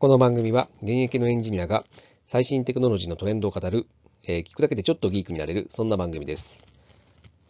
この番組は現役のエンジニアが最新テクノロジーのトレンドを語る、えー、聞くだけでちょっとギークになれる、そんな番組です。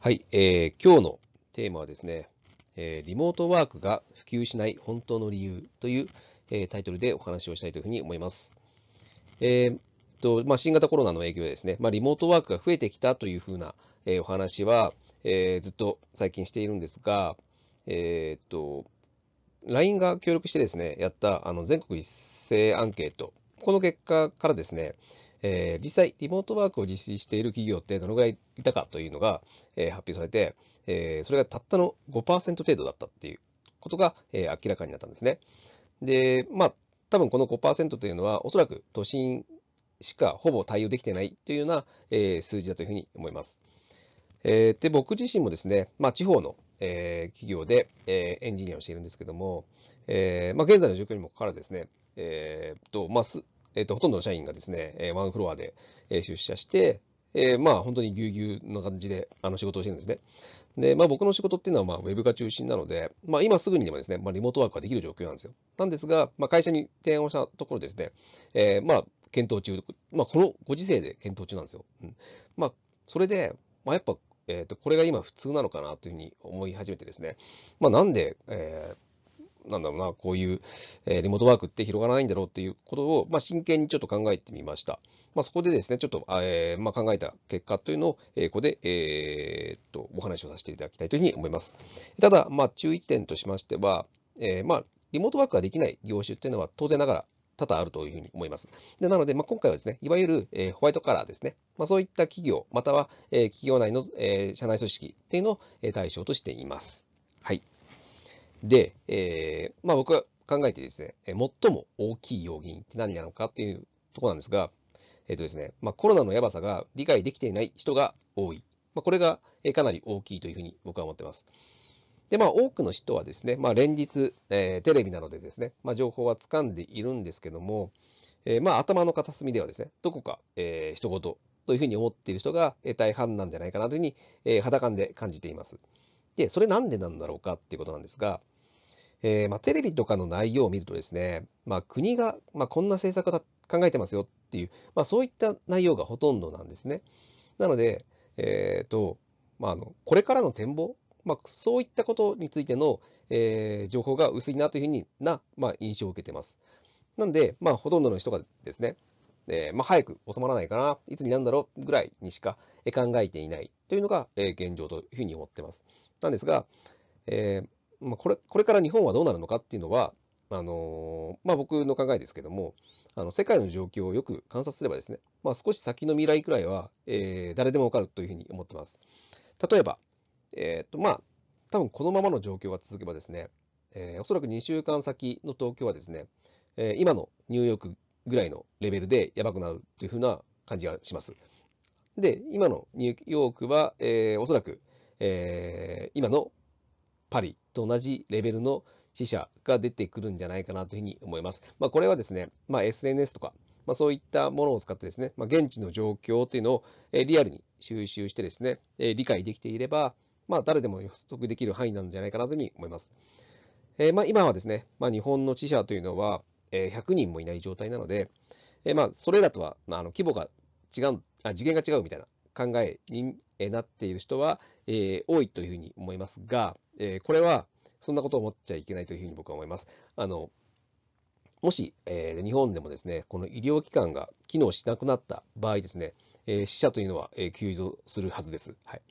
はい、えー、今日のテーマはですね、えー、リモートワークが普及しない本当の理由という、えー、タイトルでお話をしたいというふうに思います。えーとまあ、新型コロナの影響でですね、まあ、リモートワークが増えてきたというふうな、えー、お話は、えー、ずっと最近しているんですが、えー、と、LINE が協力してですね、やったあの全国一性アンケート、この結果からですね、えー、実際、リモートワークを実施している企業ってどのぐらいいたかというのが、えー、発表されて、えー、それがたったの5%程度だったっていうことが、え明らかになったんですね。で、まあ、多分この5%というのは、おそらく都心しかほぼ対応できてないというような、え数字だというふうに思います。えで、僕自身もですね、まあ、地方のえー、企業で、えー、エンジニアをしているんですけども、えーまあ、現在の状況にもかかわらずですね、えーとまあすえーと、ほとんどの社員がですね、えー、ワンフロアで、え出社して、えー、まあ本当にぎゅうぎゅうな感じであの仕事をしているんですね。で、まあ僕の仕事っていうのはまあウェブが中心なので、まあ今すぐにでもですね、まあリモートワークができる状況なんですよ。なんですが、まあ会社に提案をしたところですね、えー、まあ検討中、まあこのご時世で検討中なんですよ。うん、まあそれで、まあやっぱえーと、これが今普通なのかなというふうに思い始めてですね、まあ、なんで、えー、なんだろうな、こういう、えー、リモートワークって広がらないんだろうっていうことを、まあ、真剣にちょっと考えてみました。まあ、そこでですね、ちょっと、えーまあ、考えた結果というのを、えー、ここで、えー、とお話をさせていただきたいというふうに思います。ただ、まあ、注意点としましては、えーまあ、リモートワークができない業種っていうのは当然ながら多々あるというふうに思います。でなので、まあ、今回はですね、いわゆる、えー、ホワイトカラーですね、まあ、そういった企業、または、えー、企業内の、えー、社内組織っていうのを、えー、対象としています。はい。で、えーまあ、僕は考えてですね、最も大きい要因って何なのかっていうところなんですが、えっ、ー、とですね、まあ、コロナのやばさが理解できていない人が多い。まあ、これが、えー、かなり大きいというふうに僕は思っています。で、まあ、多くの人はですね、まあ、連日、えー、テレビなどでですね、まあ、情報は掴んでいるんですけども、えー、まあ、頭の片隅ではですね、どこか、えー、一言というふうに思っている人が大半なんじゃないかなというふうに、えー、肌感で感じています。で、それなんでなんだろうかっていうことなんですが、えー、まあ、テレビとかの内容を見るとですね、まあ、国が、まあ、こんな政策を考えてますよっていう、まあ、そういった内容がほとんどなんですね。なので、えーとまあ、あのこれからの展望まあ、そういったことについての、えー、情報が薄いなというふうにな、まあ、印象を受けてます。なんで、まあ、ほとんどの人がですね、えー、まあ、早く収まらないかな、いつになんだろうぐらいにしか考えていないというのが、え現状というふうに思ってます。なんですが、えー、まあ、これこれから日本はどうなるのかっていうのは、あのー、まあ、僕の考えですけども、あの世界の状況をよく観察すればですね、まあ、少し先の未来くらいは、え誰でもわかるというふうに思ってます。例えば、えっ、ー、と、まあ、多分このままの状況が続けばですね、えー、おそらく2週間先の東京はですね、えー、今のニューヨークぐらいのレベルでやばくなるというふうな感じがします。で、今のニューヨークは、えー、おそらく、えー、今のパリと同じレベルの死者が出てくるんじゃないかなというふうに思います。まあ、これはですね、まあ、SNS とか、まあ、そういったものを使ってですね、まあ、現地の状況というのを、えリアルに収集してですね、え理解できていれば、まあ、誰でも予測できる範囲なんじゃないかなというふうに思います。えー、まあ、今はですね、まあ、日本の死者というのは、えー、100人もいない状態なので、えー、まあ、それらとは、まあ、あの規模が違うあ、次元が違うみたいな考えになっている人は、えー、多いというふうに思いますが、えー、これはそんなことを思っちゃいけないというふうに僕は思います。あのもし、えー、日本でもですね、この医療機関が機能しなくなった場合ですね、えー、死者というのは、えー、急増するはずです。はい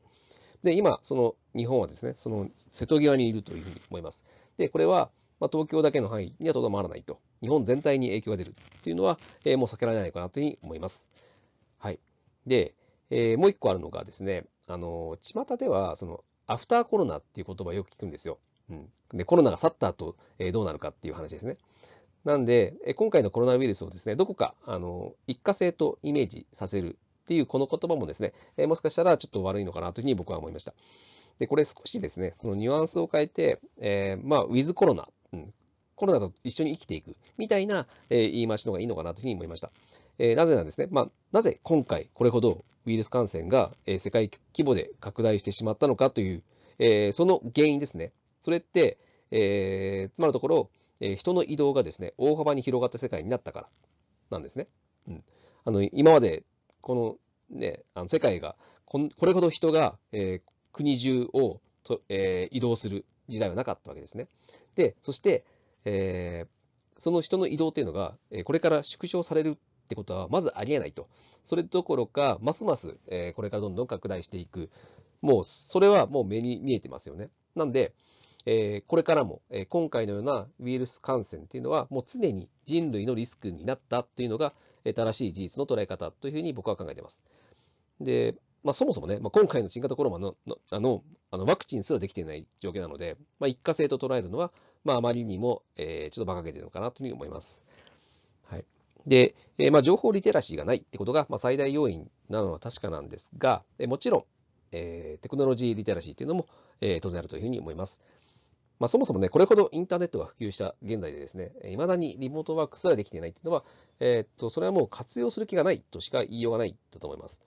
で、今、その日本はですね、その瀬戸際にいるというふうに思います。で、これは、まあ、東京だけの範囲にはとどまらないと、日本全体に影響が出るというのは、えー、もう避けられないかなというふうに思います。はい。で、えー、もう一個あるのがですね、あの巷では、その、アフターコロナっていう言葉をよく聞くんですよ。うん。で、コロナが去った後、えー、どうなるかっていう話ですね。なんで、今回のコロナウイルスをですね、どこか、あの、一過性とイメージさせるっていうこの言葉もですね、えもしかしたらちょっと悪いのかなというふうに僕は思いました。で、これ少しですね、そのニュアンスを変えて、えー、まあ、ウィズコロナ、うん、コロナと一緒に生きていくみたいな、えー、言い回しの方がいいのかなというふうに思いました。えー、なぜなんですね、まあ、なぜ今回これほどウイルス感染が、え世界規模で拡大してしまったのかという、えその原因ですね。それって、えつまるところ、え人の移動がですね、大幅に広がった世界になったからなんですね。うん、あの今までこのね、あの世界がこ、これほど人が、えー、国中をと、えー、移動する時代はなかったわけですね。で、そして、えー、その人の移動っていうのが、えこれから縮小されるってことはまずありえないと。それどころか、ますます、えこれからどんどん拡大していく。もう、それはもう目に見えてますよね。なんで、えー、これからも、えー、今回のようなウイルス感染というのは、もう常に人類のリスクになったというのが、えー、正しい事実の捉え方というふうに僕は考えています。で、まあ、そもそもね、まあ、今回の新型コロナののあのあのワクチンすらできていない状況なので、まあ、一過性と捉えるのは、まあ、あまりにも、えー、ちょっと馬鹿げてるのかなというふうに思います。はい、で、えーまあ、情報リテラシーがないってことが、まあ、最大要因なのは確かなんですが、えー、もちろん、えー、テクノロジーリテラシーというのも、えー、当然あるというふうに思います。まあ、そもそもね、これほどインターネットが普及した現在でですね、いまだにリモートワークすらできていないっていうのは、えー、っと、それはもう活用する気がないとしか言いようがないだと思います。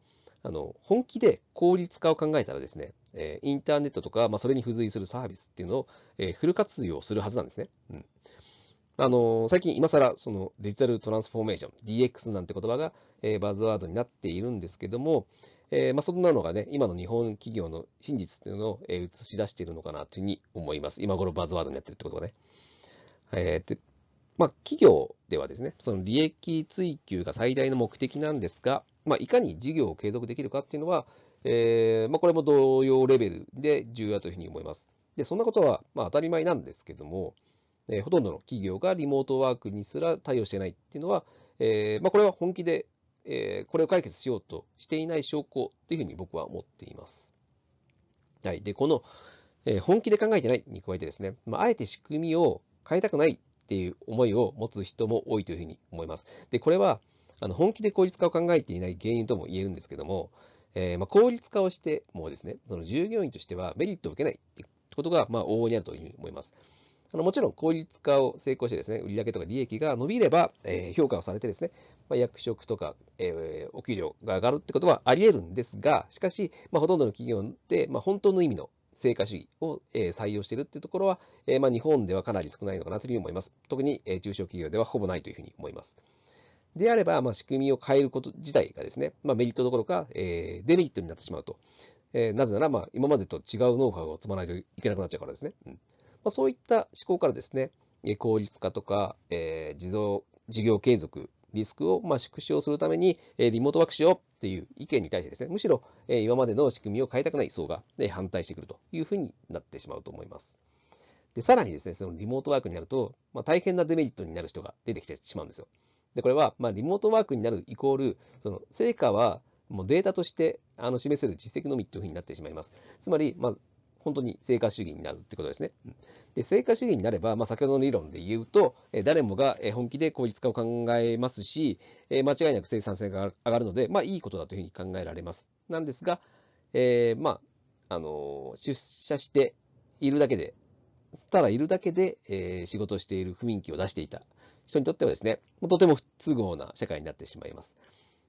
あの、本気で効率化を考えたらですね、えインターネットとか、まあ、それに付随するサービスっていうのを、えフル活用するはずなんですね。うん。あの最近今更そのデジタルトランスフォーメーション DX なんて言葉が、えバズワードになっているんですけども、えー、まあ、そんなのがね、今の日本企業の真実っていうのを、えー、映し出しているのかなというふうに思います。今頃バズワードになってるってことがね。えー、でまあ、企業ではですね、その利益追求が最大の目的なんですが、まあ、いかに事業を継続できるかっていうのは、えー、まあ、これも同様レベルで重要だというふうに思います。で、そんなことは、まあ、当たり前なんですけども、えー、ほとんどの企業がリモートワークにすら対応してないっていうのは、えー、まあ、これは本気でえー、これを解決しようとしていない証拠というふうに僕は思っています。はい。で、この、えー、本気で考えてないに加えてですね、まあ、えて仕組みを変えたくないっていう思いを持つ人も多いというふうに思います。で、これは、あの本気で効率化を考えていない原因とも言えるんですけども、えー、まあ、効率化をしてもですね、その従業員としてはメリットを受けないってことが、まあ、往々にあるというふうに思います。あのもちろん効率化を成功してですね、売上とか利益が伸びれば、えー、評価をされてですね、まあ、役職とか、えー、お給料が上がるってことはあり得るんですが、しかし、まあ、ほとんどの企業で、まあ、本当の意味の成果主義を、えー、採用しているっていうところは、えー、まあ、日本ではかなり少ないのかなというふうに思います。特に、えー、中小企業ではほぼないというふうに思います。であれば、まあ、仕組みを変えること自体がですね、まあ、メリットどころか、えー、デメリットになってしまうと。えー、なぜなら、まあ、今までと違うノウハウを積まないといけなくなっちゃうからですね。うんまあ、そういった思考からですね、効率化とか、えー、事業事業継続、リスクをま縮小するために、えリモートワークしようっていう意見に対してですね、むしろ、え今までの仕組みを変えたくない層が、ね、反対してくるというふうになってしまうと思います。で、さらにですね、そのリモートワークになると、まあ、大変なデメリットになる人が出てきてしまうんですよ。で、これは、まあ、リモートワークになるイコール、その成果はもうデータとしてあの示せる実績のみというふうになってしまいます。つまり、まあ、本当に成果主義になるってことですね。で成果主義になれば、まあ、先ほどの理論で言うと、誰もが本気で効率化を考えますし、間違いなく生産性が上がるので、まあ、いいことだというふうに考えられます。なんですが、えー、まあ、あの出社しているだけで、ただいるだけで、えー、仕事をしている雰囲気を出していた人にとってはですね、とても不都合な社会になってしまいます。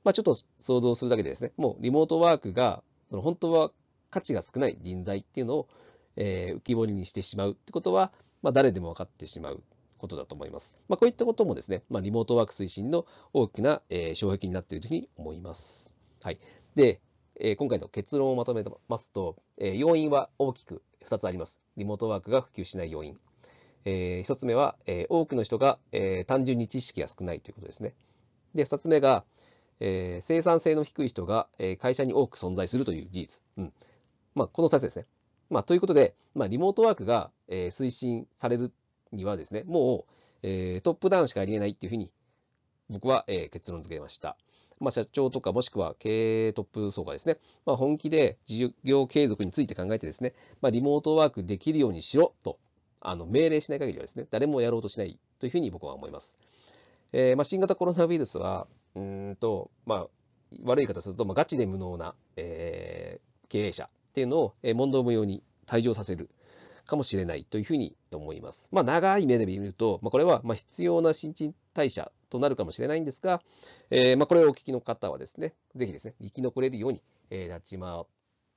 まあ、ちょっと想像するだけでですね、もうリモートワークが、その本当は価値が少ない人材っていうのを、え浮き彫りにしてしまうってことは、まあ、誰でも分かってしまうことだと思います。まあ、こういったこともですね、まあ、リモートワーク推進の大きな、えー、障壁になっているというふうに思います。はい。で、えー、今回の結論をまとめますと、えー、要因は大きく2つあります。リモートワークが普及しない要因。え1つ目は、え多くの人が、え単純に知識が少ないということですね。で、2つ目が、え生産性の低い人が、え会社に多く存在するという事実。うんまあ、この2つですね。まあ、ということで、まあ、リモートワークが、えー、推進されるにはですね、もう、えー、トップダウンしかありえないっていうふうに、僕は、えー、結論付けました。まあ、社長とかもしくは経営トップ層がですね、まあ、本気で事業継続について考えてですね、まあ、リモートワークできるようにしろとあの命令しない限りはですね、誰もやろうとしないというふうに僕は思います。えー、まあ、新型コロナウイルスは、うんと、まあ、悪い方すると、まあ、ガチで無能な、えー、経営者っていうのを問答無用に退場させるかもしれないというふうに思います。まあ、長い目で見ると、まあ、これはま必要な新陳代謝となるかもしれないんですが、えー、まこれをお聞きの方はですね、ぜひですね、生き残れるように立ち回っ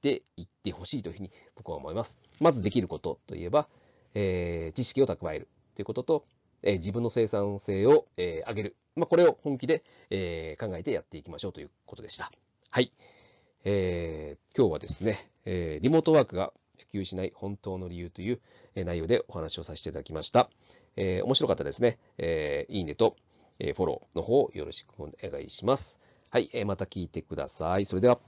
ていってほしいというふうに僕は思います。まずできることといえば、えー、知識を蓄えるということと、えー、自分の生産性を、え上げる。まあ、これを本気で、え考えてやっていきましょうということでした。はい。えー、今日はですね、えー、リモートワークが普及しない本当の理由という内容でお話をさせていただきました。えー、面白かったですね、えー、いいねと、えフォローの方よろしくお願いします。はい、えまた聞いてください。それでは。